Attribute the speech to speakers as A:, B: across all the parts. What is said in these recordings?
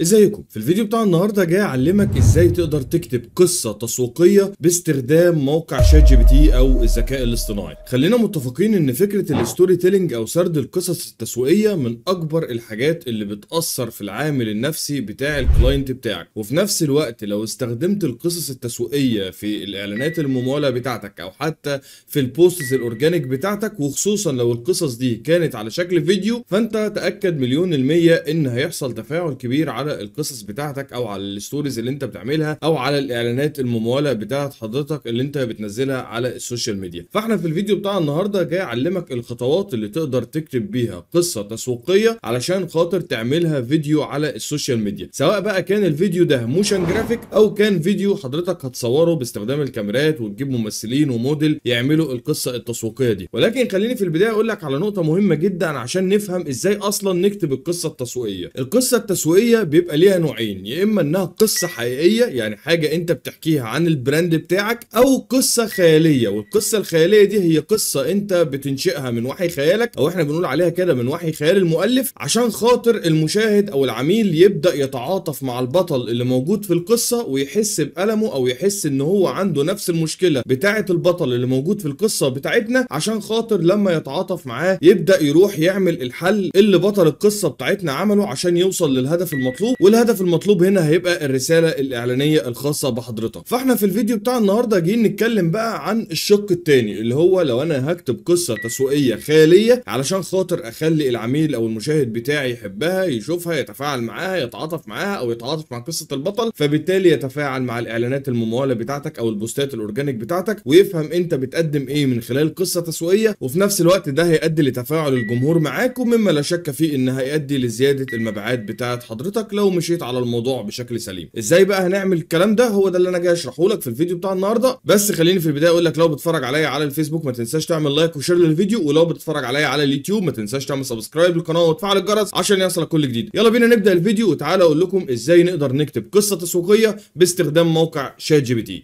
A: ازيكم في الفيديو بتاع النهارده جاي اعلمك ازاي تقدر تكتب قصه تسويقيه باستخدام موقع شات جي بي تي او الذكاء الاصطناعي خلينا متفقين ان فكره الستوري تيلينج او سرد القصص التسويقيه من اكبر الحاجات اللي بتاثر في العامل النفسي بتاع الكلاينت بتاعك وفي نفس الوقت لو استخدمت القصص التسويقيه في الاعلانات المموله بتاعتك او حتى في البوستس الاورجانيك بتاعتك وخصوصا لو القصص دي كانت على شكل فيديو فانت تاكد مليون الميه ان هيحصل تفاعل كبير على القصص بتاعتك او على الستوريز اللي انت بتعملها او على الاعلانات المموله بتاعت حضرتك اللي انت بتنزلها على السوشيال ميديا فاحنا في الفيديو بتاع النهارده جاي اعلمك الخطوات اللي تقدر تكتب بيها قصه تسويقيه علشان خاطر تعملها فيديو على السوشيال ميديا سواء بقى كان الفيديو ده موشن جرافيك او كان فيديو حضرتك هتصوره باستخدام الكاميرات وتجيب ممثلين وموديل يعملوا القصه التسويقيه دي ولكن خليني في البدايه اقول لك على نقطه مهمه جدا عشان نفهم ازاي اصلا نكتب القصه التسويقيه القصه التسويقيه بيبقى ليها نوعين يا اما انها قصه حقيقيه يعني حاجه انت بتحكيها عن البراند بتاعك او قصه خياليه والقصه الخياليه دي هي قصه انت بتنشئها من وحي خيالك او احنا بنقول عليها كده من وحي خيال المؤلف عشان خاطر المشاهد او العميل يبدا يتعاطف مع البطل اللي موجود في القصه ويحس بالمه او يحس ان هو عنده نفس المشكله بتاعه البطل اللي موجود في القصه بتاعتنا عشان خاطر لما يتعاطف معاه يبدا يروح يعمل الحل اللي بطل القصه بتاعتنا عمله عشان يوصل للهدف المطلوب المطلوب والهدف المطلوب هنا هيبقى الرساله الاعلانيه الخاصه بحضرتك فاحنا في الفيديو بتاع النهارده جايين نتكلم بقى عن الشق الثاني اللي هو لو انا هكتب قصه تسويقيه خياليه علشان خاطر اخلي العميل او المشاهد بتاعي يحبها يشوفها يتفاعل معاها يتعاطف معاها او يتعاطف مع قصه البطل فبالتالي يتفاعل مع الاعلانات المموله بتاعتك او البوستات الاورجانيك بتاعتك ويفهم انت بتقدم ايه من خلال قصه تسويقيه وفي نفس الوقت ده هيؤدي لتفاعل الجمهور معاك ومما لا شك فيه ان هيؤدي لزياده المبيعات بتاعت حضرتك لو مشيت على الموضوع بشكل سليم ازاي بقى هنعمل الكلام ده هو ده اللي انا جاي اشرحه لك في الفيديو بتاع النهارده بس خليني في البدايه اقول لك لو بتتفرج عليا على الفيسبوك ما تنساش تعمل لايك وشير للفيديو ولو بتتفرج عليا على اليوتيوب ما تنساش تعمل سبسكرايب للقناه وتفعل الجرس عشان يصلك كل جديد يلا بينا نبدا الفيديو وتعالى اقول لكم ازاي نقدر نكتب قصه تسويقيه باستخدام موقع شات جي بي تي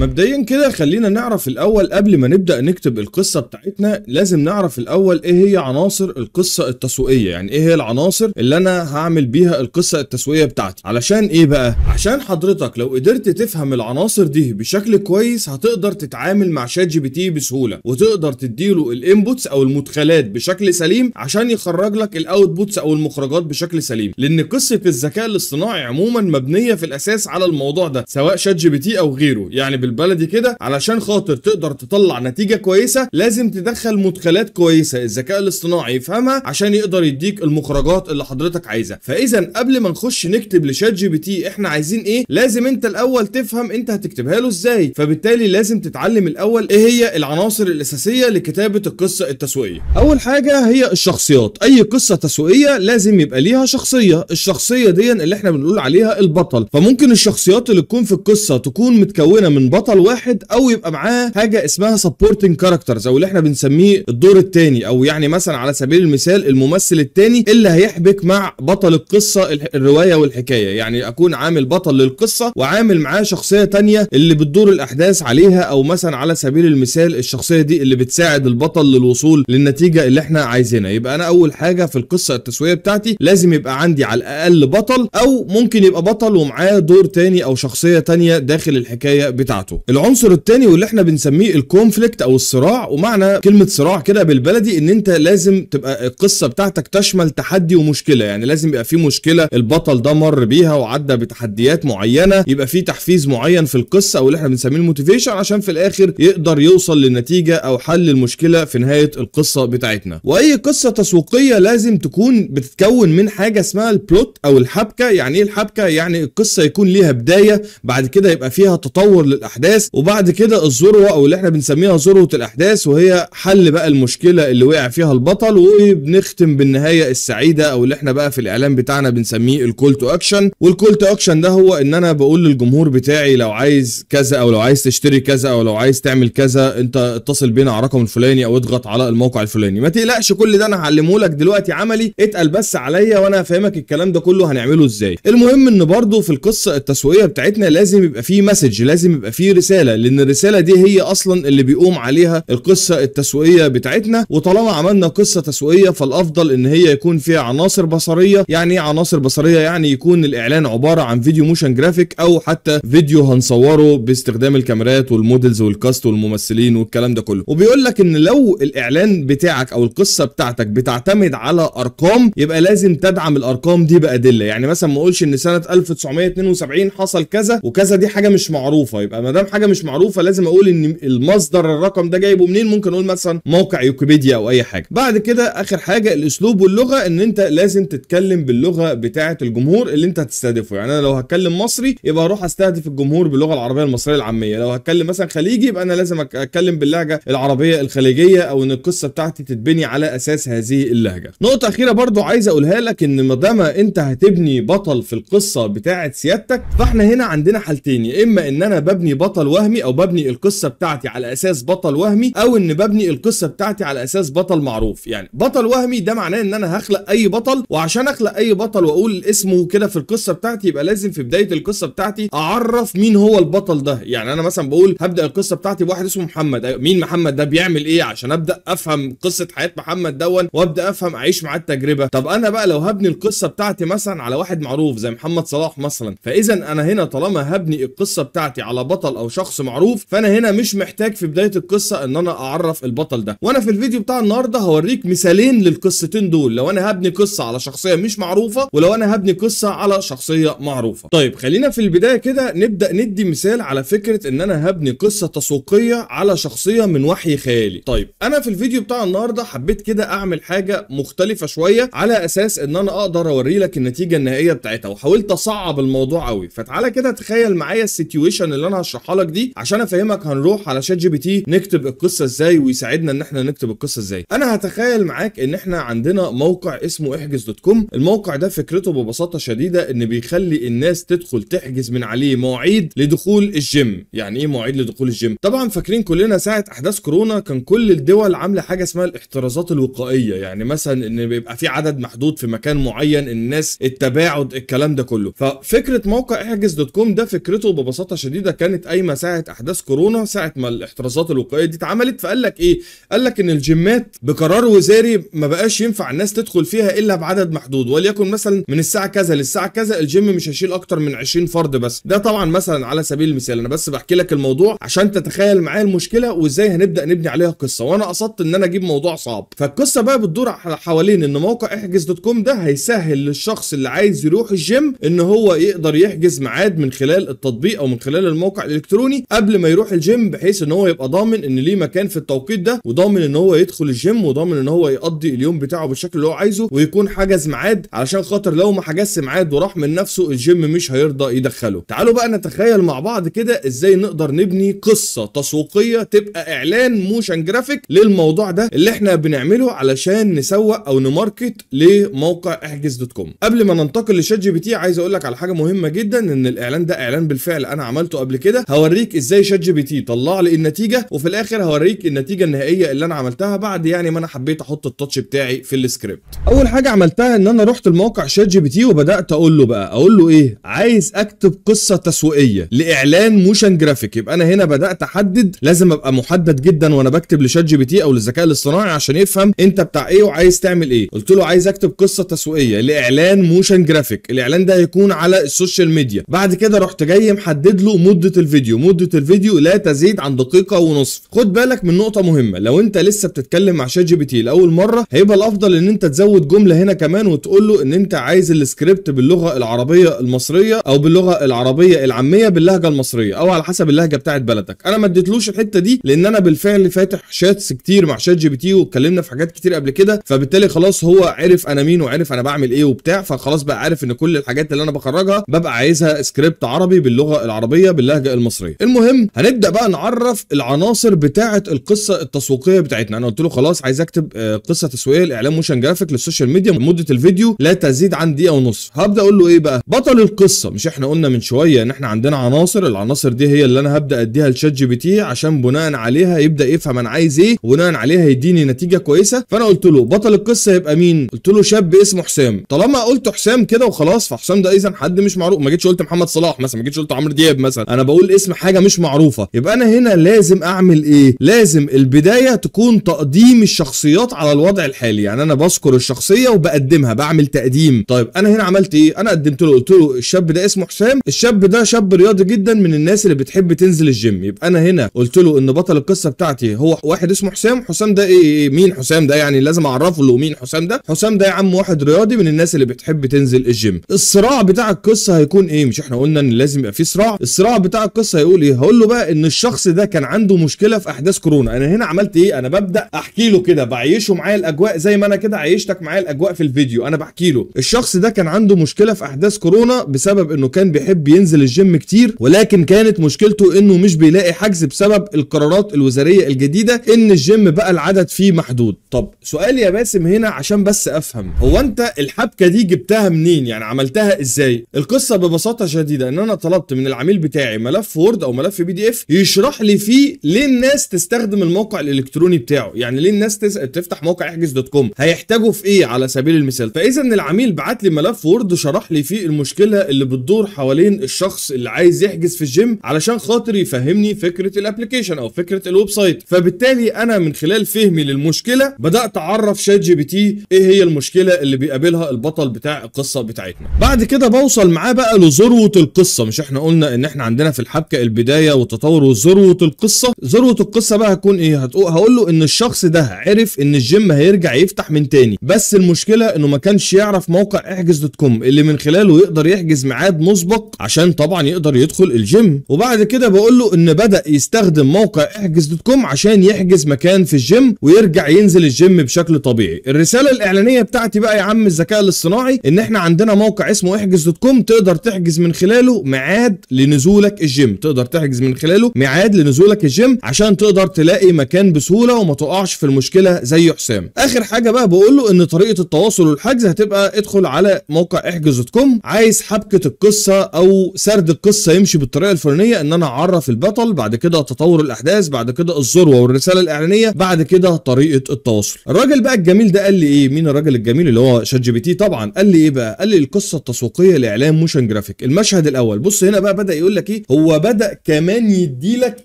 A: مبدئيا كده خلينا نعرف الاول قبل ما نبدا نكتب القصه بتاعتنا لازم نعرف الاول ايه هي عناصر القصه التسويقيه يعني ايه هي العناصر اللي انا هعمل بيها القصه التسويقيه بتاعتي علشان ايه بقى عشان حضرتك لو قدرت تفهم العناصر دي بشكل كويس هتقدر تتعامل مع شات جي بي تي بسهوله وتقدر تديله الانبوتس او المدخلات بشكل سليم عشان يخرج لك الاوتبوتس او المخرجات بشكل سليم لان قصه الذكاء الاصطناعي عموما مبنيه في الاساس على الموضوع ده سواء شات جي بي تي او غيره يعني بالبلدي كده علشان خاطر تقدر تطلع نتيجه كويسه لازم تدخل مدخلات كويسه الذكاء الاصطناعي يفهمها عشان يقدر يديك المخرجات اللي حضرتك عايزها فاذا قبل ما نخش نكتب لشات جي بي تي احنا عايزين ايه لازم انت الاول تفهم انت هتكتبها له ازاي فبالتالي لازم تتعلم الاول ايه هي العناصر الاساسيه لكتابه القصه التسويقيه اول حاجه هي الشخصيات اي قصه تسويقيه لازم يبقى ليها شخصيه الشخصيه دي اللي احنا بنقول عليها البطل فممكن الشخصيات اللي تكون في القصه تكون متكونه من بطل بطل واحد او يبقى معاه حاجه اسمها سبورتنج كاركترز او اللي احنا بنسميه الدور الثاني او يعني مثلا على سبيل المثال الممثل الثاني اللي هيحبك مع بطل القصه الروايه والحكايه يعني اكون عامل بطل للقصه وعامل معاه شخصيه ثانيه اللي بتدور الاحداث عليها او مثلا على سبيل المثال الشخصيه دي اللي بتساعد البطل للوصول للنتيجه اللي احنا عايزينها يبقى انا اول حاجه في القصه التسويقيه بتاعتي لازم يبقى عندي على الاقل بطل او ممكن يبقى بطل ومعاه دور تاني او شخصيه تانيه داخل الحكايه بتاعتي بتاعته العنصر الثاني واللي احنا بنسميه الكونفليكت او الصراع ومعنى كلمه صراع كده بالبلدي ان انت لازم تبقى القصه بتاعتك تشمل تحدي ومشكله يعني لازم يبقى في مشكله البطل ده مر بيها وعدى بتحديات معينه يبقى في تحفيز معين في القصه او اللي احنا بنسميه الموتيفيشن عشان في الاخر يقدر يوصل لنتيجه او حل المشكله في نهايه القصه بتاعتنا واي قصه تسويقيه لازم تكون بتتكون من حاجه اسمها البلوت او الحبكه يعني ايه الحبكه يعني القصه يكون ليها بدايه بعد كده يبقى فيها تطور للاحداث الاحداث وبعد كده الذروه او اللي احنا بنسميها ذروه الاحداث وهي حل بقى المشكله اللي وقع فيها البطل وبنختم بالنهايه السعيده او اللي احنا بقى في الاعلام بتاعنا بنسميه الكول تو اكشن والكول تو اكشن ده هو ان انا بقول للجمهور بتاعي لو عايز كذا او لو عايز تشتري كذا او لو عايز تعمل كذا انت اتصل بينا على الرقم الفلاني او اضغط على الموقع الفلاني ما تقلقش كل ده انا هعلمه لك دلوقتي عملي اتقل بس عليا وانا هفهمك الكلام ده كله هنعمله ازاي المهم ان برضه في القصه التسويقيه بتاعتنا لازم يبقى فيه مسج لازم يبقى فيه في رساله لان الرساله دي هي اصلا اللي بيقوم عليها القصه التسويقيه بتاعتنا وطالما عملنا قصه تسويقيه فالافضل ان هي يكون فيها عناصر بصريه يعني ايه عناصر بصريه يعني يكون الاعلان عباره عن فيديو موشن جرافيك او حتى فيديو هنصوره باستخدام الكاميرات والمودلز والكاست والممثلين والكلام ده كله وبيقول لك ان لو الاعلان بتاعك او القصه بتاعتك بتعتمد على ارقام يبقى لازم تدعم الارقام دي بادله يعني مثلا ما اقولش ان سنه 1972 حصل كذا وكذا دي حاجه مش معروفه يبقى دام حاجه مش معروفه لازم اقول ان المصدر الرقم ده جايبه منين ممكن اقول مثلا موقع يوكيبيديا او اي حاجه بعد كده اخر حاجه الاسلوب واللغه ان انت لازم تتكلم باللغه بتاعه الجمهور اللي انت هتستهدفه يعني انا لو هتكلم مصري يبقى هروح استهدف الجمهور باللغه العربيه المصريه العاميه لو هتكلم مثلا خليجي يبقى انا لازم اتكلم باللهجه العربيه الخليجيه او ان القصه بتاعتي تتبني على اساس هذه اللهجه نقطه اخيره برضو عايز اقولها لك ان ما دام انت هتبني بطل في القصه بتاعه سيادتك فاحنا هنا عندنا حالتين يا اما ان انا ببني بطل وهمي او ببني القصه بتاعتي على اساس بطل وهمي او ان ببني القصه بتاعتي على اساس بطل معروف يعني بطل وهمي ده معناه ان انا هخلق اي بطل وعشان اخلق اي بطل واقول اسمه كده في القصه بتاعتي يبقى لازم في بدايه القصه بتاعتي اعرف مين هو البطل ده يعني انا مثلا بقول هبدا القصه بتاعتي بواحد اسمه محمد أيوة، مين محمد ده بيعمل ايه عشان ابدا افهم قصه حياه محمد دون وابدا افهم اعيش معاه التجربه طب انا بقى لو هبني القصه بتاعتي مثلا على واحد معروف زي محمد صلاح مثلا فاذا انا هنا طالما هبني القصه بتاعتي على بطل بطل او شخص معروف فانا هنا مش محتاج في بدايه القصه ان انا اعرف البطل ده وانا في الفيديو بتاع النهارده هوريك مثالين للقصتين دول لو انا هبني قصه على شخصيه مش معروفه ولو انا هبني قصه على شخصيه معروفه طيب خلينا في البدايه كده نبدا ندي مثال على فكره ان انا هبني قصه تسويقيه على شخصيه من وحي خيالي طيب انا في الفيديو بتاع النهارده حبيت كده اعمل حاجه مختلفه شويه على اساس ان انا اقدر اوري لك النتيجه النهائيه بتاعتها وحاولت اصعب الموضوع قوي فتعالى كده تخيل معايا السيتويشن اللي انا هشرحها لك دي عشان افهمك هنروح على شات جي بي تي نكتب القصه ازاي ويساعدنا ان احنا نكتب القصه ازاي انا هتخيل معاك ان احنا عندنا موقع اسمه احجز دوت كوم الموقع ده فكرته ببساطه شديده ان بيخلي الناس تدخل تحجز من عليه مواعيد لدخول الجيم يعني ايه مواعيد لدخول الجيم طبعا فاكرين كلنا ساعه احداث كورونا كان كل الدول عامله حاجه اسمها الاحترازات الوقائيه يعني مثلا ان بيبقى في عدد محدود في مكان معين الناس التباعد الكلام ده كله ففكره موقع احجز دوت كوم ده فكرته ببساطه شديده كانت قايمه ساعه احداث كورونا ساعه ما الاحترازات الوقائيه دي اتعملت فقال لك ايه قال لك ان الجيمات بقرار وزاري ما بقاش ينفع الناس تدخل فيها الا بعدد محدود وليكن مثلا من الساعه كذا للساعه كذا الجيم مش هيشيل اكتر من 20 فرد بس ده طبعا مثلا على سبيل المثال انا بس بحكي لك الموضوع عشان تتخيل معايا المشكله وازاي هنبدا نبني عليها قصه وانا قصدت ان انا اجيب موضوع صعب فالقصه بقى بتدور حوالين ان موقع احجز دوت كوم ده هيسهل للشخص اللي عايز يروح الجيم ان هو يقدر يحجز ميعاد من خلال التطبيق او من خلال الموقع الالكتروني قبل ما يروح الجيم بحيث ان هو يبقى ضامن ان ليه مكان في التوقيت ده وضامن ان هو يدخل الجيم وضامن ان هو يقضي اليوم بتاعه بالشكل اللي هو عايزه ويكون حجز ميعاد علشان خاطر لو ما حجزش ميعاد وراح من نفسه الجيم مش هيرضى يدخله تعالوا بقى نتخيل مع بعض كده ازاي نقدر نبني قصه تسويقيه تبقى اعلان موشن جرافيك للموضوع ده اللي احنا بنعمله علشان نسوق او نماركت لموقع احجز دوت كوم قبل ما ننتقل لشات جي بي تي عايز اقول لك على حاجه مهمه جدا ان الاعلان ده اعلان بالفعل انا عملته قبل كده كده هوريك ازاي شات جي بي تي طلع لي النتيجه وفي الاخر هوريك النتيجه النهائيه اللي انا عملتها بعد يعني ما انا حبيت احط التاتش بتاعي في السكريبت اول حاجه عملتها ان انا رحت لموقع شات جي بي تي وبدات اقول له بقى اقول له ايه عايز اكتب قصه تسويقيه لاعلان موشن جرافيك يبقى انا هنا بدات احدد لازم ابقى محدد جدا وانا بكتب لشات جي بي تي او للذكاء الاصطناعي عشان يفهم انت بتاع ايه وعايز تعمل ايه قلت له عايز اكتب قصه تسويقيه لاعلان موشن جرافيك الاعلان ده هيكون على السوشيال ميديا بعد كده رحت جاي محدد له مده الفيديو مدة الفيديو لا تزيد عن دقيقة ونصف خد بالك من نقطة مهمة لو انت لسه بتتكلم مع شات جي بي تي لأول مرة هيبقى الأفضل ان انت تزود جملة هنا كمان وتقول له ان انت عايز السكريبت باللغة العربية المصرية او باللغة العربية العامية باللهجة المصرية او على حسب اللهجة بتاعت بلدك انا ما اديتلوش الحتة دي لان انا بالفعل فاتح شاتس كتير مع شات جي بي تي واتكلمنا في حاجات كتير قبل كده فبالتالي خلاص هو عرف انا مين وعرف انا بعمل ايه وبتاع فخلاص بقى عارف ان كل الحاجات اللي انا بخرجها ببقى عايزها سكريبت عربي باللغة العربية باللهجة المصريه المهم هنبدا بقى نعرف العناصر بتاعه القصه التسويقيه بتاعتنا انا قلت له خلاص عايز اكتب آه، قصه تسويقيه لاعلان موشن جرافيك للسوشيال ميديا مده الفيديو لا تزيد عن دقيقه ونص هبدا اقول له ايه بقى بطل القصه مش احنا قلنا من شويه ان احنا عندنا عناصر العناصر دي هي اللي انا هبدا اديها لشات جي بي تي عشان بناء عليها يبدا يفهم انا عايز ايه وبناء عليها يديني نتيجه كويسه فانا قلت له بطل القصه هيبقى مين قلت له شاب اسمه حسام طالما قلت حسام كده وخلاص فحسام ده اذا حد مش معروف ما جيتش قلت محمد صلاح مثلا ما جيتش قلت عمرو دياب مثلا انا بقول الاسم حاجه مش معروفه يبقى انا هنا لازم اعمل ايه لازم البدايه تكون تقديم الشخصيات على الوضع الحالي يعني انا بذكر الشخصيه وبقدمها بعمل تقديم طيب انا هنا عملت ايه انا قدمت له قلت له الشاب ده اسمه حسام الشاب ده شاب رياضي جدا من الناس اللي بتحب تنزل الجيم يبقى انا هنا قلت له ان بطل القصه بتاعتي هو واحد اسمه حسام حسام ده ايه, إيه، مين حسام ده يعني لازم اعرفه له مين حسام ده حسام ده يا عم واحد رياضي من الناس اللي بتحب تنزل الجيم الصراع بتاع القصه هيكون ايه مش احنا قلنا ان لازم يبقى في صراع الصراع بتاع القصه القصه هيقول ايه هقول له بقى ان الشخص ده كان عنده مشكله في احداث كورونا انا هنا عملت ايه انا ببدا احكي له كده بعيشه معايا الاجواء زي ما انا كده عيشتك معايا الاجواء في الفيديو انا بحكي له الشخص ده كان عنده مشكله في احداث كورونا بسبب انه كان بيحب ينزل الجيم كتير ولكن كانت مشكلته انه مش بيلاقي حجز بسبب القرارات الوزاريه الجديده ان الجيم بقى العدد فيه محدود طب سؤال يا باسم هنا عشان بس افهم هو انت الحبكه دي جبتها منين يعني عملتها ازاي القصه ببساطه شديده ان انا طلبت من العميل بتاعي ملف ملف وورد او ملف بي دي اف يشرح لي فيه ليه الناس تستخدم الموقع الالكتروني بتاعه يعني ليه الناس تفتح موقع احجز دوت كوم هيحتاجوا في ايه على سبيل المثال فاذا العميل بعت لي ملف وورد شرح لي فيه المشكله اللي بتدور حوالين الشخص اللي عايز يحجز في الجيم علشان خاطر يفهمني فكره الابلكيشن او فكره الويب سايت فبالتالي انا من خلال فهمي للمشكله بدات اعرف شات جي بي تي ايه هي المشكله اللي بيقابلها البطل بتاع القصه بتاعتنا بعد كده بوصل معاه بقى لذروه القصه مش احنا قلنا ان احنا عندنا في الحلقه الحبكه البدايه والتطور وذروه القصه ذروه القصه بقى هتكون ايه هقول له ان الشخص ده عرف ان الجيم هيرجع يفتح من تاني بس المشكله انه ما كانش يعرف موقع احجز دوت كوم اللي من خلاله يقدر يحجز ميعاد مسبق عشان طبعا يقدر يدخل الجيم وبعد كده بقول له ان بدا يستخدم موقع احجز دوت كوم عشان يحجز مكان في الجيم ويرجع ينزل الجيم بشكل طبيعي الرساله الاعلانيه بتاعتي بقى يا عم الذكاء الاصطناعي ان احنا عندنا موقع اسمه احجز دوت كوم تقدر تحجز من خلاله ميعاد لنزولك الجيم الجيم تقدر تحجز من خلاله ميعاد لنزولك الجيم عشان تقدر تلاقي مكان بسهوله وما تقعش في المشكله زي حسام اخر حاجه بقى بقول له ان طريقه التواصل والحجز هتبقى ادخل على موقع احجز دوت كوم عايز حبكه القصه او سرد القصه يمشي بالطريقه الفلانيه ان انا اعرف البطل بعد كده تطور الاحداث بعد كده الذروه والرساله الاعلانيه بعد كده طريقه التواصل الراجل بقى الجميل ده قال لي ايه مين الراجل الجميل اللي هو شات جي بي تي طبعا قال لي ايه بقى قال لي القصه التسويقيه لاعلان موشن جرافيك المشهد الاول بص هنا بقى بدا يقول لك ايه هو بدأ كمان يديلك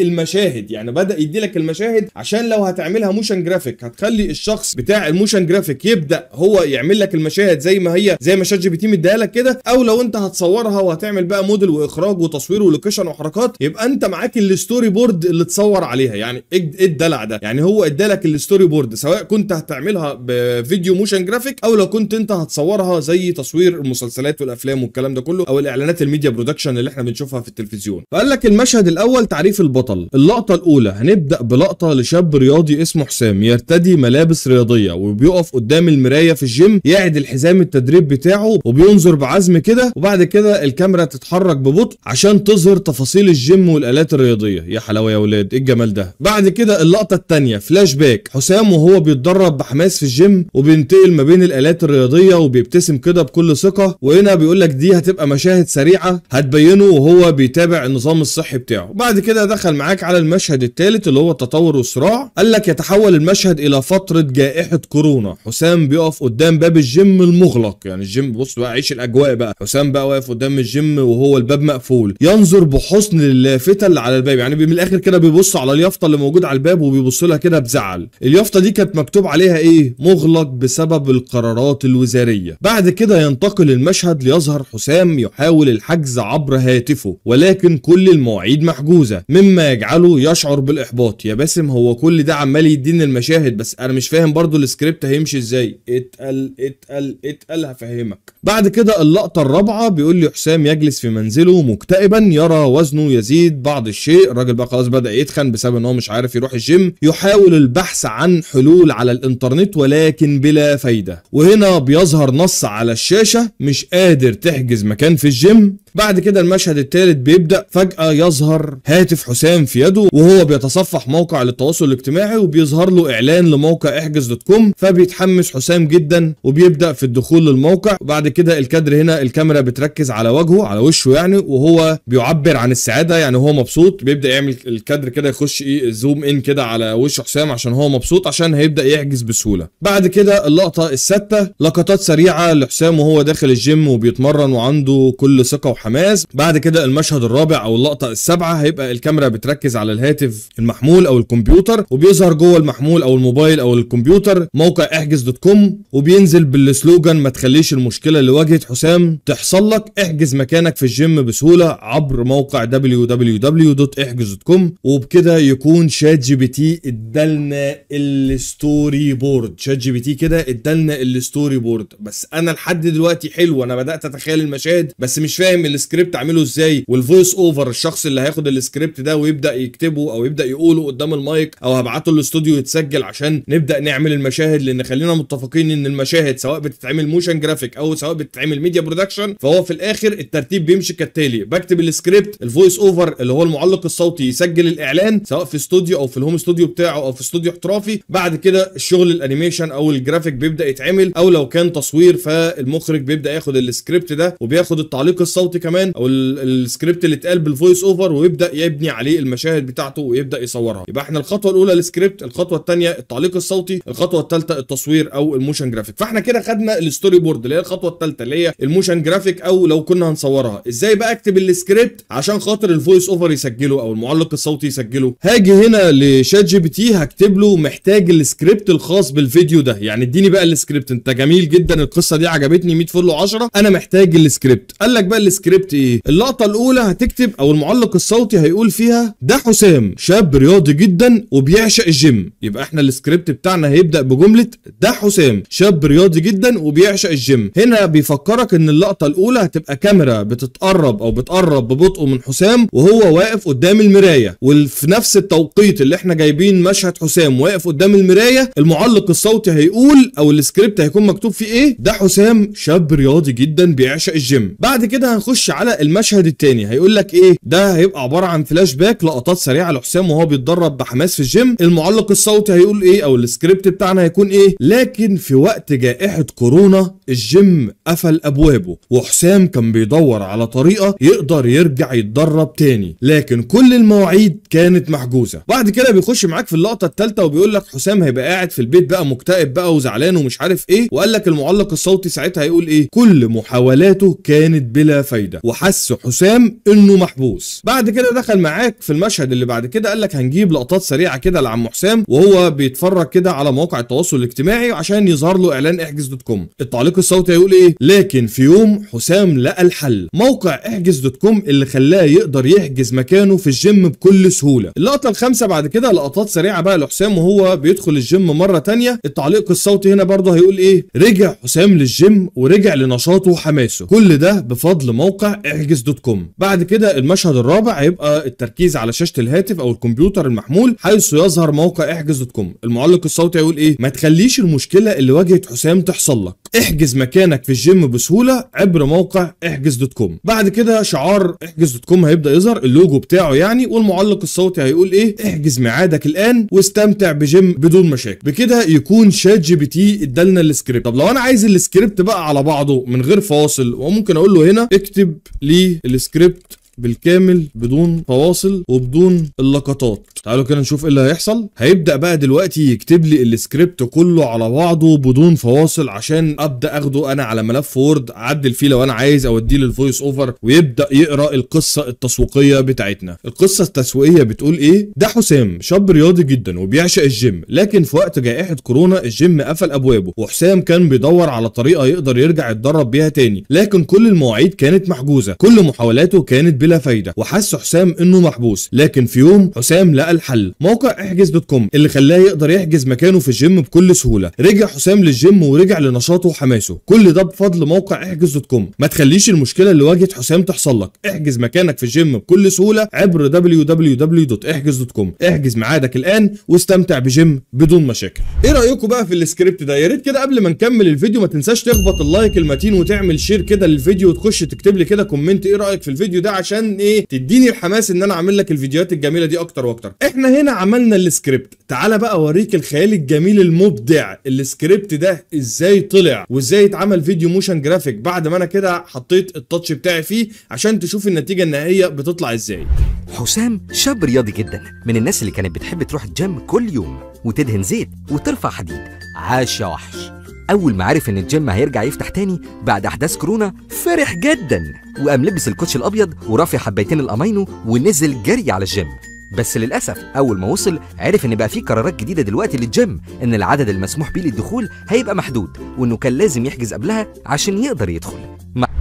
A: المشاهد يعني بدأ يديلك المشاهد عشان لو هتعملها موشن جرافيك هتخلي الشخص بتاع الموشن جرافيك يبدأ هو يعمل لك المشاهد زي ما هي زي ما شات جي بي تي مديها لك كده او لو انت هتصورها وهتعمل بقى موديل واخراج وتصوير ولوكيشن وحركات يبقى انت معاك الستوري بورد اللي تصور عليها يعني ايه, إيه الدلع ده يعني هو ادالك الستوري بورد سواء كنت هتعملها بفيديو موشن جرافيك او لو كنت انت هتصورها زي تصوير المسلسلات والافلام والكلام ده كله او الاعلانات الميديا برودكشن اللي احنا بنشوفها في التلفزيون فقال لك المشهد الاول تعريف البطل اللقطه الاولى هنبدا بلقطه لشاب رياضي اسمه حسام يرتدي ملابس رياضيه وبيقف قدام المرايه في الجيم يعد الحزام التدريب بتاعه وبينظر بعزم كده وبعد كده الكاميرا تتحرك ببطء عشان تظهر تفاصيل الجيم والالات الرياضيه يا حلاوه يا ولاد ايه الجمال ده بعد كده اللقطه الثانيه فلاش باك حسام وهو بيتدرب بحماس في الجيم وبينتقل ما بين الالات الرياضيه وبيبتسم كده بكل ثقه وهنا بيقول لك دي هتبقى مشاهد سريعه هتبينه وهو بيتابع النظام الصحي بتاعه بعد كده دخل معاك على المشهد الثالث اللي هو التطور والصراع قال لك يتحول المشهد الى فتره جائحه كورونا حسام بيقف قدام باب الجيم المغلق يعني الجيم بص بقى عيش الاجواء بقى حسام بقى واقف قدام الجيم وهو الباب مقفول ينظر بحسن للافته اللي على الباب يعني من الاخر كده بيبص على اليافطه اللي موجوده على الباب وبيبص لها كده بزعل اليافطه دي كانت مكتوب عليها ايه مغلق بسبب القرارات الوزاريه بعد كده ينتقل المشهد ليظهر حسام يحاول الحجز عبر هاتفه ولكن كل كل المواعيد محجوزه مما يجعله يشعر بالاحباط يا باسم هو كل ده عمال يدينا المشاهد بس انا مش فاهم برضو السكريبت هيمشي ازاي اتقل اتقل اتقل هفهمك بعد كده اللقطه الرابعه بيقول لي حسام يجلس في منزله مكتئبا يرى وزنه يزيد بعض الشيء الراجل بقى خلاص بدا يتخن بسبب ان هو مش عارف يروح الجيم يحاول البحث عن حلول على الانترنت ولكن بلا فايده وهنا بيظهر نص على الشاشه مش قادر تحجز مكان في الجيم بعد كده المشهد الثالث بيبدا فجاه يظهر هاتف حسام في يده وهو بيتصفح موقع للتواصل الاجتماعي وبيظهر له اعلان لموقع احجز دوت كوم فبيتحمس حسام جدا وبيبدا في الدخول للموقع وبعد كده الكادر هنا الكاميرا بتركز على وجهه على وشه يعني وهو بيعبر عن السعاده يعني هو مبسوط بيبدا يعمل الكادر كده يخش ايه زوم ان كده على وش حسام عشان هو مبسوط عشان هيبدا يحجز بسهوله بعد كده اللقطه السادسه لقطات سريعه لحسام وهو داخل الجيم وبيتمرن وعنده كل ثقه حماس بعد كده المشهد الرابع او اللقطه السابعه هيبقى الكاميرا بتركز على الهاتف المحمول او الكمبيوتر وبيظهر جوه المحمول او الموبايل او الكمبيوتر موقع احجز دوت كوم وبينزل بالسلوجان ما تخليش المشكله اللي واجهت حسام تحصل لك احجز مكانك في الجيم بسهوله عبر موقع www.ihjiz.com وبكده يكون شات جي بي تي ادالنا الستوري بورد شات جي بي تي كده ادالنا الستوري بورد بس انا لحد دلوقتي حلو انا بدات اتخيل المشاهد بس مش فاهم السكريبت اعمله ازاي والفويس اوفر الشخص اللي هياخد السكريبت ده ويبدا يكتبه او يبدا يقوله قدام المايك او هبعته الاستوديو يتسجل عشان نبدا نعمل المشاهد لان خلينا متفقين ان المشاهد سواء بتتعمل موشن جرافيك او سواء بتتعمل ميديا برودكشن فهو في الاخر الترتيب بيمشي كالتالي بكتب السكريبت الفويس اوفر اللي هو المعلق الصوتي يسجل الاعلان سواء في استوديو او في الهوم استوديو بتاعه او في استوديو احترافي بعد كده الشغل الانيميشن او الجرافيك بيبدا يتعمل او لو كان تصوير فالمخرج بيبدا ياخد السكريبت ده وبياخد التعليق الصوتي كمان او السكريبت اللي اتقال بالفويس اوفر ويبدا يبني عليه المشاهد بتاعته ويبدا يصورها يبقى احنا الخطوه الاولى السكريبت الخطوه الثانيه التعليق الصوتي الخطوه الثالثه التصوير او الموشن جرافيك فاحنا كده خدنا الستوري بورد اللي هي الخطوه الثالثه اللي هي الموشن جرافيك او لو كنا هنصورها ازاي بقى اكتب السكريبت عشان خاطر الفويس اوفر يسجله او المعلق الصوتي يسجله هاجي هنا لشات جي بي تي هكتب له محتاج السكريبت الخاص بالفيديو ده يعني اديني بقى السكريبت انت جميل جدا القصه دي عجبتني 100 فل 10 انا محتاج السكريبت قال لك بقى السكريبت السكريبت ايه اللقطه الاولى هتكتب او المعلق الصوتي هيقول فيها ده حسام شاب رياضي جدا وبيعشق الجيم يبقى احنا السكريبت بتاعنا هيبدا بجمله ده حسام شاب رياضي جدا وبيعشق الجيم هنا بيفكرك ان اللقطه الاولى هتبقى كاميرا بتتقرب او بتقرب ببطء من حسام وهو واقف قدام المرايه وفي نفس التوقيت اللي احنا جايبين مشهد حسام واقف قدام المرايه المعلق الصوتي هيقول او السكريبت هيكون مكتوب فيه ايه ده حسام شاب رياضي جدا بيعشق الجيم بعد كده هنخش هنخش على المشهد الثاني هيقول لك ايه ده هيبقى عباره عن فلاش باك لقطات سريعه لحسام وهو بيتدرب بحماس في الجيم المعلق الصوتي هيقول ايه او السكريبت بتاعنا هيكون ايه لكن في وقت جائحه كورونا الجيم قفل ابوابه وحسام كان بيدور على طريقه يقدر يرجع يتدرب تاني لكن كل المواعيد كانت محجوزه بعد كده بيخش معاك في اللقطه الثالثه وبيقول لك حسام هيبقى قاعد في البيت بقى مكتئب بقى وزعلان ومش عارف ايه وقال لك المعلق الصوتي ساعتها هيقول ايه كل محاولاته كانت بلا فايده كده وحس حسام انه محبوس بعد كده دخل معاك في المشهد اللي بعد كده قال لك هنجيب لقطات سريعه كده لعم حسام وهو بيتفرج كده على مواقع التواصل الاجتماعي عشان يظهر له اعلان احجز دوت كوم التعليق الصوتي هيقول ايه لكن في يوم حسام لقى الحل موقع احجز دوت كوم اللي خلاه يقدر يحجز مكانه في الجيم بكل سهوله اللقطه الخامسه بعد كده لقطات سريعه بقى لحسام وهو بيدخل الجيم مره ثانيه التعليق الصوتي هنا برضه هيقول ايه رجع حسام للجيم ورجع لنشاطه وحماسه كل ده بفضل موقع موقع احجز دوت كوم بعد كده المشهد الرابع هيبقى التركيز على شاشه الهاتف او الكمبيوتر المحمول حيث يظهر موقع احجز دوت كوم المعلق الصوتي هيقول ايه ما تخليش المشكله اللي واجهت حسام تحصل لك احجز مكانك في الجيم بسهوله عبر موقع احجز دوت كوم بعد كده شعار احجز دوت كوم هيبدا يظهر اللوجو بتاعه يعني والمعلق الصوتي هيقول ايه احجز ميعادك الان واستمتع بجيم بدون مشاكل بكده يكون شات جي بي تي ادالنا السكريبت طب لو انا عايز السكريبت بقى على بعضه من غير فاصل وممكن اقول له هنا اكتب اكتب للسكريبت بالكامل بدون فواصل وبدون اللقطات تعالوا كده نشوف ايه اللي هيحصل هيبدا بقى دلوقتي يكتب لي السكريبت كله على بعضه بدون فواصل عشان ابدا اخده انا على ملف وورد اعدل فيه لو انا عايز اوديه للفويس اوفر ويبدا يقرا القصه التسويقيه بتاعتنا القصه التسويقيه بتقول ايه ده حسام شاب رياضي جدا وبيعشق الجيم لكن في وقت جائحه كورونا الجيم قفل ابوابه وحسام كان بيدور على طريقه يقدر يرجع يتدرب بيها تاني لكن كل المواعيد كانت محجوزه كل محاولاته كانت بلا بلا فايده وحس حسام انه محبوس لكن في يوم حسام لقى الحل موقع احجز دوت كوم اللي خلاه يقدر يحجز مكانه في الجيم بكل سهوله رجع حسام للجيم ورجع لنشاطه وحماسه كل ده بفضل موقع احجز دوت كوم ما تخليش المشكله اللي واجهت حسام تحصل لك احجز مكانك في الجيم بكل سهوله عبر www.احجز.com احجز ميعادك الان واستمتع بجيم بدون مشاكل ايه رايكم بقى في السكريبت ده يا ريت كده قبل ما نكمل الفيديو ما تنساش تخبط اللايك المتين وتعمل شير كده للفيديو وتخش تكتب لي كده كومنت ايه رايك في الفيديو ده عشان عشان ايه تديني الحماس ان انا اعمل لك الفيديوهات الجميله دي اكتر واكتر احنا هنا عملنا السكريبت تعالى بقى اوريك الخيال الجميل المبدع السكريبت ده ازاي طلع وازاي اتعمل فيديو موشن جرافيك بعد ما انا كده حطيت التاتش
B: بتاعي فيه عشان تشوف النتيجه النهائيه بتطلع ازاي حسام شاب رياضي جدا من الناس اللي كانت بتحب تروح الجيم كل يوم وتدهن زيت وترفع حديد عاش يا وحش اول ما عرف ان الجيم هيرجع يفتح تاني بعد احداث كورونا فرح جدا وقام لبس الكوتش الابيض ورافع حبايتين الامينو ونزل جري على الجيم بس للاسف اول ما وصل عرف ان بقى في قرارات جديده دلوقتي للجيم ان العدد المسموح بيه للدخول هيبقى محدود وانه كان لازم يحجز قبلها عشان يقدر يدخل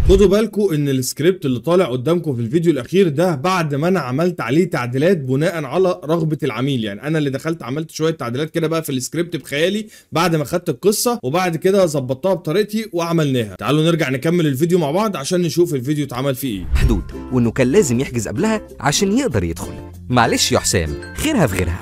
B: خدوا بالكم ان
A: السكريبت اللي طالع قدامكم في الفيديو الاخير ده بعد ما انا عملت عليه تعديلات بناء على رغبه العميل يعني انا اللي دخلت عملت شويه تعديلات كده بقى في السكريبت بخيالي بعد ما خدت القصه وبعد كده ظبطتها بطريقتي وعملناها تعالوا نرجع نكمل الفيديو مع بعض عشان نشوف الفيديو
B: اتعمل فيه ايه محدود وانه كان لازم يحجز قبلها عشان يقدر يدخل معلش يا حسام خيرها في غيرها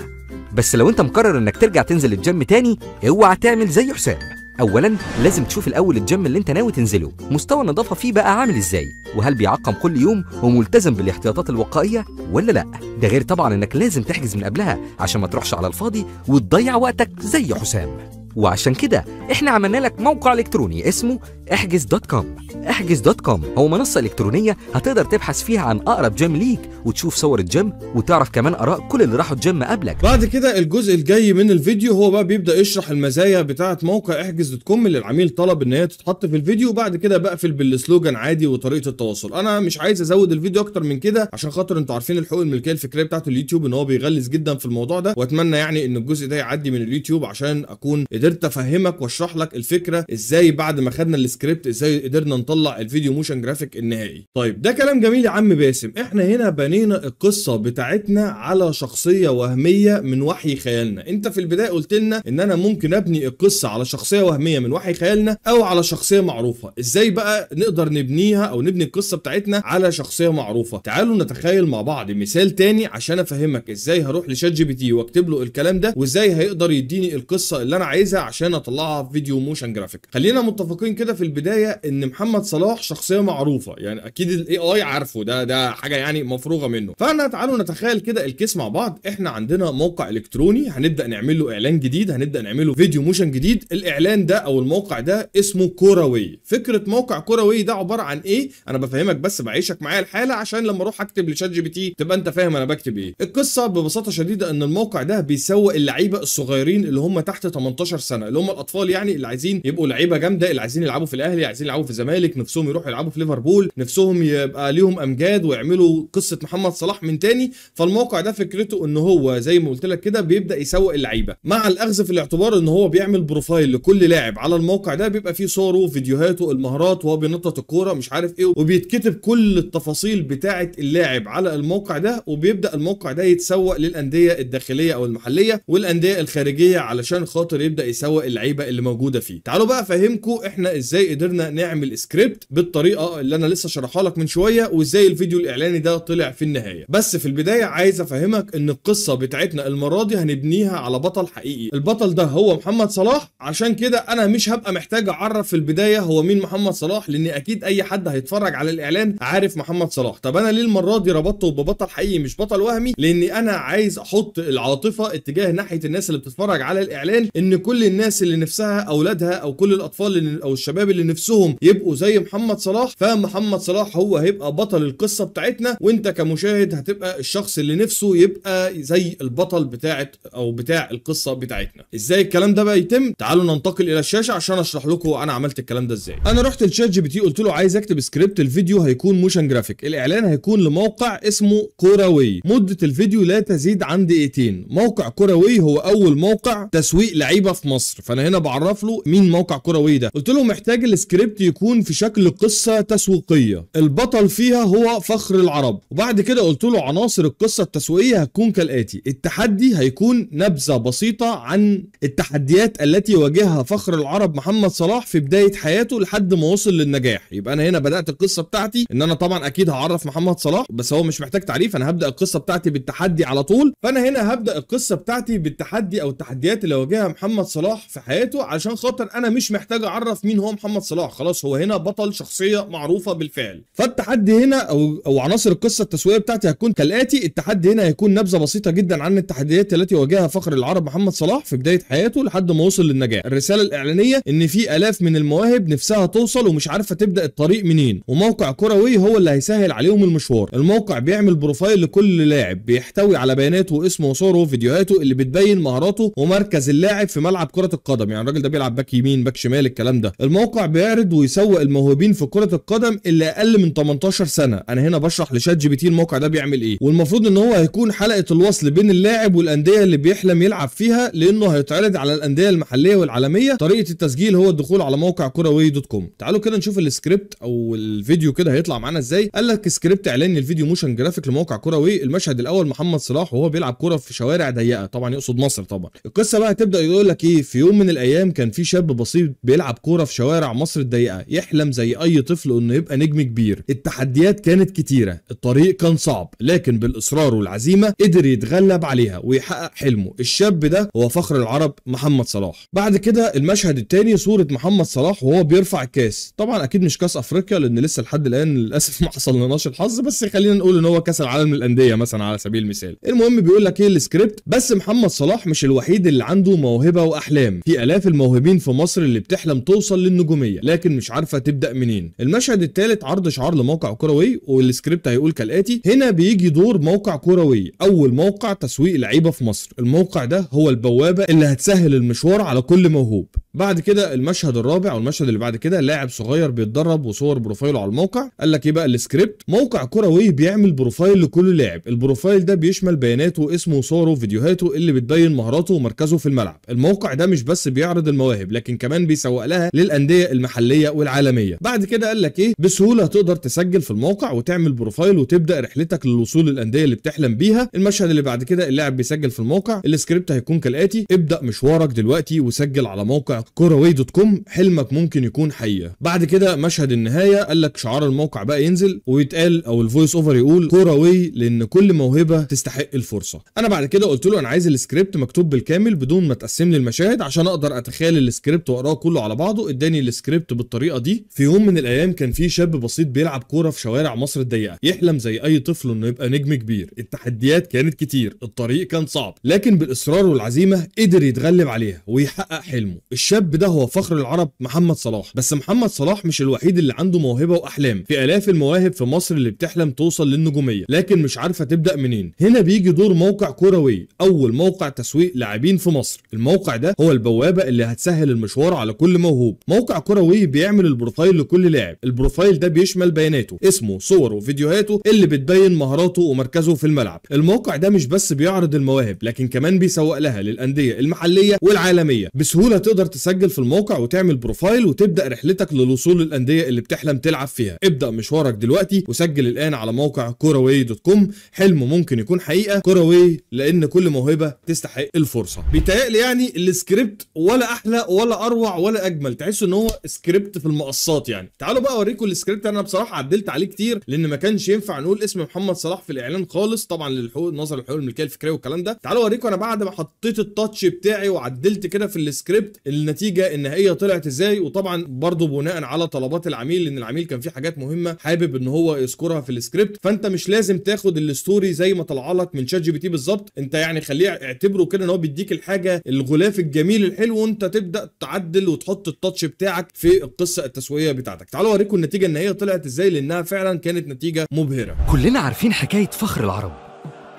B: بس لو انت مقرر انك ترجع تنزل الجيم تاني اوعى تعمل زي حسام اولا لازم تشوف الاول الجيم اللي انت ناوي تنزله مستوى النظافه فيه بقى عامل ازاي وهل بيعقم كل يوم وملتزم بالاحتياطات الوقائيه ولا لا ده غير طبعا انك لازم تحجز من قبلها عشان ما تروحش على الفاضي وتضيع وقتك زي حسام وعشان كده احنا عملنا لك موقع الكتروني اسمه احجز دوت كوم احجز دوت كوم هو منصه الكترونيه هتقدر تبحث فيها عن اقرب جيم ليك وتشوف صور الجيم وتعرف كمان اراء كل اللي راحوا الجيم قبلك
A: بعد كده الجزء الجاي من الفيديو هو بقى بيبدا يشرح المزايا بتاعه موقع احجز دوت كوم اللي العميل طلب ان هي تتحط في الفيديو وبعد كده بقفل بالسلوجان عادي وطريقه التواصل انا مش عايز ازود الفيديو اكتر من كده عشان خاطر انتوا عارفين الحقوق الملكيه الفكريه بتاعه اليوتيوب ان هو بيغلس جدا في الموضوع ده واتمنى يعني ان الجزء ده يعدي من اليوتيوب عشان اكون قدرت قدرت افهمك واشرح لك الفكره ازاي بعد ما خدنا السكريبت ازاي قدرنا نطلع الفيديو موشن جرافيك النهائي طيب ده كلام جميل يا عم باسم احنا هنا بنينا القصه بتاعتنا على شخصيه وهميه من وحي خيالنا انت في البدايه قلت لنا ان انا ممكن ابني القصه على شخصيه وهميه من وحي خيالنا او على شخصيه معروفه ازاي بقى نقدر نبنيها او نبني القصه بتاعتنا على شخصيه معروفه تعالوا نتخيل مع بعض مثال تاني عشان افهمك ازاي هروح لشات جي بي تي واكتب له الكلام ده وازاي هيقدر يديني القصه اللي انا عايزها عايزها عشان اطلعها في فيديو موشن جرافيك خلينا متفقين كده في البدايه ان محمد صلاح شخصيه معروفه يعني اكيد الاي اي عارفه ده ده حاجه يعني مفروغه منه فانا تعالوا نتخيل كده الكيس مع بعض احنا عندنا موقع الكتروني هنبدا نعمل له اعلان جديد هنبدا نعمل له فيديو موشن جديد الاعلان ده او الموقع ده اسمه كوراوي فكره موقع كوراوي ده عباره عن ايه انا بفهمك بس بعيشك معايا الحاله عشان لما اروح اكتب لشات جي بي تي تبقى انت فاهم انا بكتب ايه القصه ببساطه شديده ان الموقع ده بيسوق اللعيبه الصغيرين اللي هم تحت 18 سنه اللي هم الاطفال يعني اللي عايزين يبقوا لعيبه جامده اللي عايزين يلعبوا في الاهلي عايزين يلعبوا في الزمالك نفسهم يروحوا يلعبوا في ليفربول نفسهم يبقى ليهم امجاد ويعملوا قصه محمد صلاح من تاني فالموقع ده فكرته ان هو زي ما قلت لك كده بيبدا يسوق اللعيبه مع الاخذ في الاعتبار ان هو بيعمل بروفايل لكل لاعب على الموقع ده بيبقى فيه صوره وفيديوهاته المهارات وهو بينطط الكوره مش عارف ايه وبيتكتب كل التفاصيل بتاعه اللاعب على الموقع ده وبيبدا الموقع ده يتسوق للانديه الداخليه او المحليه والانديه الخارجيه علشان خاطر يبدا يسوق اللعيبه اللي موجوده فيه تعالوا بقى افهمكم احنا ازاي قدرنا نعمل سكريبت بالطريقه اللي انا لسه شرحها لك من شويه وازاي الفيديو الاعلاني ده طلع في النهايه بس في البدايه عايز افهمك ان القصه بتاعتنا المره دي هنبنيها على بطل حقيقي البطل ده هو محمد صلاح عشان كده انا مش هبقى محتاج اعرف في البدايه هو مين محمد صلاح لان اكيد اي حد هيتفرج على الاعلان عارف محمد صلاح طب انا ليه المره دي ربطته ببطل حقيقي مش بطل وهمي لاني انا عايز احط العاطفه اتجاه ناحيه الناس اللي بتتفرج على الاعلان ان كل كل الناس اللي نفسها اولادها او كل الاطفال اللي او الشباب اللي نفسهم يبقوا زي محمد صلاح فمحمد صلاح هو هيبقى بطل القصه بتاعتنا وانت كمشاهد هتبقى الشخص اللي نفسه يبقى زي البطل بتاعت او بتاع القصه بتاعتنا ازاي الكلام ده بقى يتم تعالوا ننتقل الى الشاشه عشان اشرح لكم انا عملت الكلام ده ازاي انا رحت لشات جي بي تي قلت له عايز اكتب سكريبت الفيديو هيكون موشن جرافيك الاعلان هيكون لموقع اسمه كوراوي مده الفيديو لا تزيد عن دقيقتين موقع كوراوي هو اول موقع تسويق لعيبه في مصر فانا هنا بعرف له مين موقع كروي ده قلت له محتاج السكريبت يكون في شكل قصه تسويقيه البطل فيها هو فخر العرب وبعد كده قلت له عناصر القصه التسويقيه هتكون كالاتي التحدي هيكون نبذه بسيطه عن التحديات التي واجهها فخر العرب محمد صلاح في بدايه حياته لحد ما وصل للنجاح يبقى انا هنا بدات القصه بتاعتي ان انا طبعا اكيد هعرف محمد صلاح بس هو مش محتاج تعريف انا هبدا القصه بتاعتي بالتحدي على طول فانا هنا هبدا القصه بتاعتي بالتحدي او التحديات اللي واجهها محمد صلاح صلاح في حياته علشان خاطر انا مش محتاج اعرف مين هو محمد صلاح خلاص هو هنا بطل شخصيه معروفه بالفعل فالتحدي هنا او او عناصر القصه التسويقيه بتاعتي هتكون كالاتي التحدي هنا هيكون نبذه بسيطه جدا عن التحديات التي واجهها فخر العرب محمد صلاح في بدايه حياته لحد ما وصل للنجاح الرساله الاعلانيه ان في الاف من المواهب نفسها توصل ومش عارفه تبدا الطريق منين وموقع كروي هو اللي هيسهل عليهم المشوار الموقع بيعمل بروفايل لكل لاعب بيحتوي على بياناته واسمه وصوره وفيديوهاته اللي بتبين مهاراته ومركز اللاعب في ملعب كره القدم يعني الراجل ده بيلعب باك يمين باك شمال الكلام ده الموقع بيعرض ويسوق الموهوبين في كره القدم اللي اقل من 18 سنه انا هنا بشرح لشات جي بي تي الموقع ده بيعمل ايه والمفروض ان هو هيكون حلقه الوصل بين اللاعب والانديه اللي بيحلم يلعب فيها لانه هيتعرض على الانديه المحليه والعالميه طريقه التسجيل هو الدخول على موقع كروي دوت كوم تعالوا كده نشوف السكريبت او الفيديو كده هيطلع معانا ازاي قال لك سكريبت اعلاني الفيديو موشن جرافيك لموقع كروي المشهد الاول محمد صلاح وهو بيلعب كره في شوارع ضيقه طبعا يقصد مصر طبعا القصه بقى هتبدا يقول لك ايه في يوم من الايام كان في شاب بسيط بيلعب كوره في شوارع مصر الضيقه يحلم زي اي طفل انه يبقى نجم كبير التحديات كانت كتيره الطريق كان صعب لكن بالاصرار والعزيمه قدر يتغلب عليها ويحقق حلمه الشاب ده هو فخر العرب محمد صلاح بعد كده المشهد الثاني صوره محمد صلاح وهو بيرفع الكاس طبعا اكيد مش كاس افريقيا لان لسه لحد الان للاسف ما حصلناش الحظ بس خلينا نقول ان هو كاس العالم للانديه مثلا على سبيل المثال المهم بيقول لك ايه السكريبت بس محمد صلاح مش الوحيد اللي عنده موهبه واحلام الاحلام في الاف الموهوبين في مصر اللي بتحلم توصل للنجوميه لكن مش عارفه تبدا منين المشهد الثالث عرض شعار لموقع كروي والسكريبت هيقول كالاتي هنا بيجي دور موقع كروي اول موقع تسويق لعيبه في مصر الموقع ده هو البوابه اللي هتسهل المشوار على كل موهوب بعد كده المشهد الرابع والمشهد اللي بعد كده لاعب صغير بيتدرب وصور بروفايله على الموقع قال لك ايه بقى السكريبت موقع كروي بيعمل بروفايل لكل لاعب البروفايل ده بيشمل بياناته اسمه وصوره وفيديوهاته اللي بتبين مهاراته ومركزه في الملعب الموقع ده مش بس بيعرض المواهب لكن كمان بيسوق لها للانديه المحليه والعالميه بعد كده قال لك ايه بسهوله هتقدر تسجل في الموقع وتعمل بروفايل وتبدا رحلتك للوصول للانديه اللي بتحلم بيها المشهد اللي بعد كده اللاعب بيسجل في الموقع السكريبت هيكون كالاتي ابدا مشوارك دلوقتي وسجل على موقع كوراوي دوت كوم حلمك ممكن يكون حقيقه بعد كده مشهد النهايه قال لك شعار الموقع بقى ينزل ويتقال او الفويس اوفر يقول كوراوي لان كل موهبه تستحق الفرصه انا بعد كده قلت له انا عايز السكريبت مكتوب بالكامل بدون ما تقسم لي المشاهد عشان اقدر اتخيل السكريبت واقراه كله على بعضه اداني السكريبت بالطريقه دي في يوم من الايام كان في شاب بسيط بيلعب كوره في شوارع مصر الضيقه يحلم زي اي طفل انه يبقى نجم كبير التحديات كانت كتير الطريق كان صعب لكن بالاصرار والعزيمه قدر يتغلب عليها ويحقق حلمه الشاب ده هو فخر العرب محمد صلاح بس محمد صلاح مش الوحيد اللي عنده موهبه واحلام في الاف المواهب في مصر اللي بتحلم توصل للنجوميه لكن مش عارفه تبدا منين هنا بيجي دور موقع كروي اول موقع تسويق لاعبين في مصر الموقع ده ده هو البوابه اللي هتسهل المشوار على كل موهوب موقع كروي بيعمل البروفايل لكل لاعب البروفايل ده بيشمل بياناته اسمه صوره وفيديوهاته اللي بتبين مهاراته ومركزه في الملعب الموقع ده مش بس بيعرض المواهب لكن كمان بيسوق لها للانديه المحليه والعالميه بسهوله تقدر تسجل في الموقع وتعمل بروفايل وتبدا رحلتك للوصول للانديه اللي بتحلم تلعب فيها ابدا مشوارك دلوقتي وسجل الان على موقع كروي دوت كوم حلم ممكن يكون حقيقه كروي لان كل موهبه تستحق الفرصه بيتهيألي يعني اللي سكريبت ولا احلى ولا اروع ولا اجمل تحسوا ان هو سكريبت في المقصات يعني تعالوا بقى اوريكم السكريبت انا بصراحه عدلت عليه كتير لان ما كانش ينفع نقول اسم محمد صلاح في الاعلان خالص طبعا للحقوق نظر للحقوق الملكيه الفكريه والكلام ده تعالوا اوريكم انا بعد ما حطيت التاتش بتاعي وعدلت كده في السكريبت النتيجه النهائيه طلعت ازاي وطبعا برضو بناء على طلبات العميل لان العميل كان في حاجات مهمه حابب ان هو يذكرها في السكريبت فانت مش لازم تاخد الستوري زي ما طلع لك من شات جي بي تي بالظبط انت يعني خليه اعتبره كده ان هو بيديك الحاجه الغلاف الجميل الحلو وانت تبدا تعدل وتحط التاتش بتاعك في القصه التسويقيه بتاعتك تعالوا اوريكم النتيجه النهائيه طلعت ازاي لانها فعلا كانت
B: نتيجه مبهره كلنا عارفين حكايه فخر العرب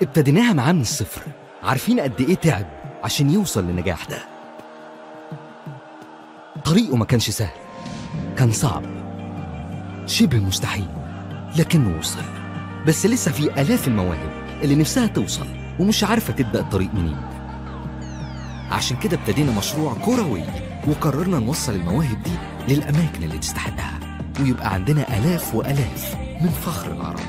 B: ابتديناها معاه من الصفر عارفين قد ايه تعب عشان يوصل للنجاح ده طريقه ما كانش سهل كان صعب شبه مستحيل لكنه وصل بس لسه في آلاف المواهب اللي نفسها توصل ومش عارفة تبدأ الطريق منين عشان كده ابتدينا مشروع كروي وقررنا نوصل المواهب دي للأماكن اللي تستحقها ويبقى عندنا آلاف وآلاف من فخر العرب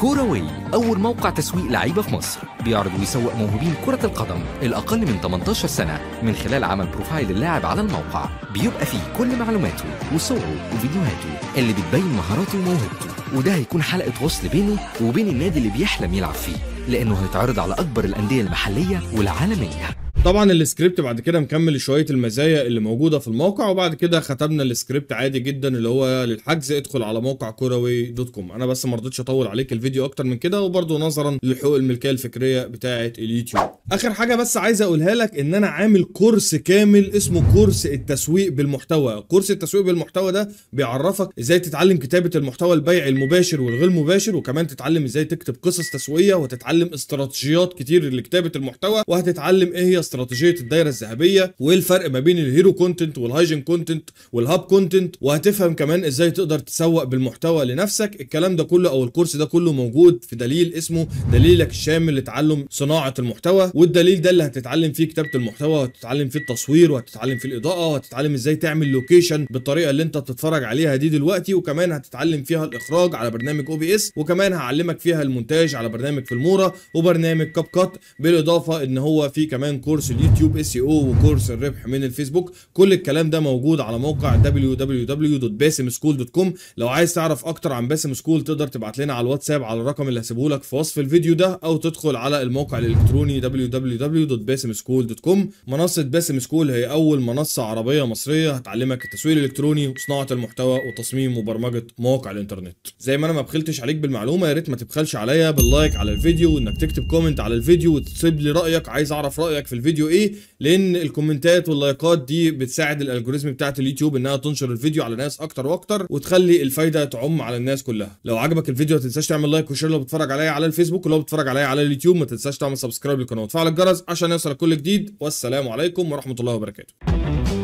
B: كوراوي أول موقع تسويق لعيبة في مصر بيعرض ويسوق موهوبين كرة القدم الأقل من 18 سنة من خلال عمل بروفايل اللاعب على الموقع بيبقى فيه كل معلوماته وصوره وفيديوهاته اللي بتبين مهاراته وموهبته وده هيكون حلقة وصل بينه وبين النادي اللي بيحلم يلعب فيه لأنه هيتعرض على أكبر الأندية المحلية
A: والعالمية طبعا السكريبت بعد كده مكمل شويه المزايا اللي موجوده في الموقع وبعد كده ختمنا السكريبت عادي جدا اللي هو للحجز ادخل على موقع كروي دوت كوم انا بس ما رضيتش اطول عليك الفيديو اكتر من كده وبرده نظرا لحقوق الملكيه الفكريه بتاعه اليوتيوب اخر حاجه بس عايز اقولها لك ان انا عامل كورس كامل اسمه كورس التسويق بالمحتوى كورس التسويق بالمحتوى ده بيعرفك ازاي تتعلم كتابه المحتوى البيع المباشر والغير مباشر وكمان تتعلم ازاي تكتب قصص تسويقيه وتتعلم استراتيجيات كتير لكتابه المحتوى وهتتعلم ايه هي استراتيجيه الدايره الذهبيه وايه الفرق ما بين الهيرو كونتنت والهايجن كونتنت والهاب كونتنت وهتفهم كمان ازاي تقدر تسوق بالمحتوى لنفسك الكلام ده كله او الكورس ده كله موجود في دليل اسمه دليلك الشامل لتعلم صناعه المحتوى والدليل ده اللي هتتعلم فيه كتابه المحتوى وهتتعلم فيه التصوير وهتتعلم فيه الاضاءه وهتتعلم ازاي تعمل لوكيشن بالطريقه اللي انت بتتفرج عليها دي دلوقتي وكمان هتتعلم فيها الاخراج على برنامج او بي اس وكمان هعلمك فيها المونتاج على برنامج فيلمورا وبرنامج كاب كات بالاضافه ان هو في كمان كورس كورس اليوتيوب اس او e وكورس الربح من الفيسبوك كل الكلام ده موجود على موقع www.basemschool.com لو عايز تعرف اكتر عن باسم سكول تقدر تبعت لنا على الواتساب على الرقم اللي هسيبه لك في وصف الفيديو ده او تدخل على الموقع الالكتروني www.basemschool.com منصه باسم سكول هي اول منصه عربيه مصريه هتعلمك التسويق الالكتروني وصناعه المحتوى وتصميم وبرمجه مواقع الانترنت زي ما انا ما بخلتش عليك بالمعلومه يا ريت ما تبخلش عليا باللايك على الفيديو وانك تكتب كومنت على الفيديو وتسيب لي رايك عايز اعرف رايك في الفيديو الفيديو ايه لان الكومنتات واللايكات دي بتساعد الالجوريزم بتاعه اليوتيوب انها تنشر الفيديو على ناس اكتر واكتر وتخلي الفايده تعم على الناس كلها لو عجبك الفيديو ما تنساش تعمل لايك وشير لو بتتفرج عليا على الفيسبوك ولو بتتفرج عليا على اليوتيوب ما تنساش تعمل سبسكرايب للقناه وتفعل الجرس عشان يوصلك كل جديد والسلام عليكم ورحمه الله وبركاته